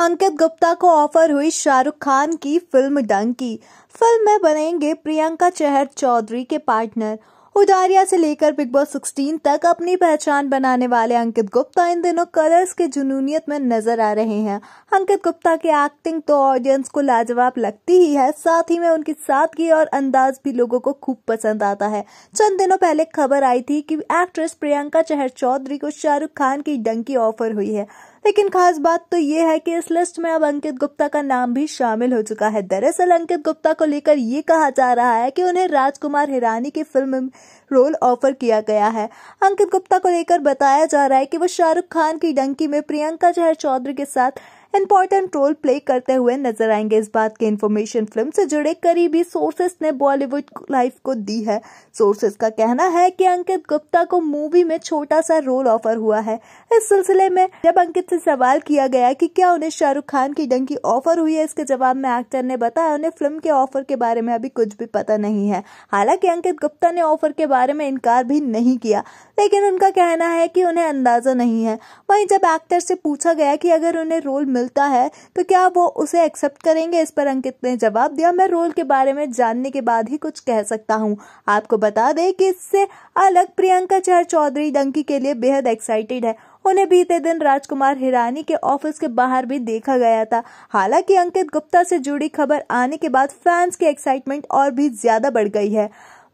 अंकित गुप्ता को ऑफर हुई शाहरुख खान की फिल्म डंकी फिल्म में बनेंगे प्रियंका चहर चौधरी के पार्टनर उदारिया से लेकर बिग बॉस 16 तक अपनी पहचान बनाने वाले अंकित गुप्ता इन दिनों कलर्स के जुनूनियत में नजर आ रहे हैं अंकित गुप्ता की एक्टिंग तो ऑडियंस को लाजवाब लगती ही है साथ ही में उनकी सादगी और अंदाज भी लोगों को खूब पसंद आता है चंद दिनों पहले खबर आई थी कि एक्ट्रेस प्रियंका चहर चौधरी को शाहरुख खान की डंकी ऑफर हुई है लेकिन खास बात तो ये है कि इस लिस्ट में अब अंकित गुप्ता का नाम भी शामिल हो चुका है दरअसल अंकित गुप्ता को लेकर ये कहा जा रहा है कि उन्हें राजकुमार हिरानी की फिल्म में रोल ऑफर किया गया है अंकित गुप्ता को लेकर बताया जा रहा है कि वो शाहरुख खान की डंकी में प्रियंका जहर चौधरी के साथ इंपॉर्टेंट रोल प्ले करते हुए नजर आएंगे इस बात के इन्फॉर्मेशन फिल्म से जुड़े करीबी सोर्सेस ने बॉलीवुड लाइफ को दी है सोर्सेस का कहना है कि अंकित गुप्ता को मूवी में छोटा सा रोल ऑफर हुआ है इस सिलसिले में जब अंकित से सवाल किया गया कि क्या उन्हें शाहरुख खान की डंकी ऑफर हुई है इसके जवाब में एक्टर ने बताया उन्हें फिल्म के ऑफर के बारे में अभी कुछ भी पता नहीं है हालांकि अंकित गुप्ता ने ऑफर के बारे में इनकार भी नहीं किया लेकिन उनका कहना है की उन्हें अंदाजा नहीं है वही जब एक्टर से पूछा गया की अगर उन्हें रोल मिलता है तो क्या वो उसे एक्सेप्ट करेंगे इस पर अंकित ने जवाब दिया मैं रोल के बारे में जानने के बाद ही कुछ कह सकता हूँ आपको बता दें कि इससे अलग प्रियंका चहर चौधरी डंकी के लिए बेहद एक्साइटेड है उन्हें बीते दिन राजकुमार हिरानी के ऑफिस के बाहर भी देखा गया था हालांकि अंकित गुप्ता से जुड़ी खबर आने के बाद फैंस की एक्साइटमेंट और भी ज्यादा बढ़ गई है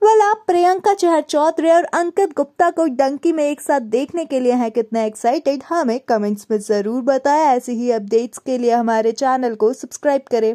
वेल आप प्रियंका चहर चौधरी और अंकित गुप्ता को डंकी में एक साथ देखने के लिए हैं कितने एक्साइटेड हमें कमेंट्स में जरूर बताएं ऐसे ही अपडेट्स के लिए हमारे चैनल को सब्सक्राइब करें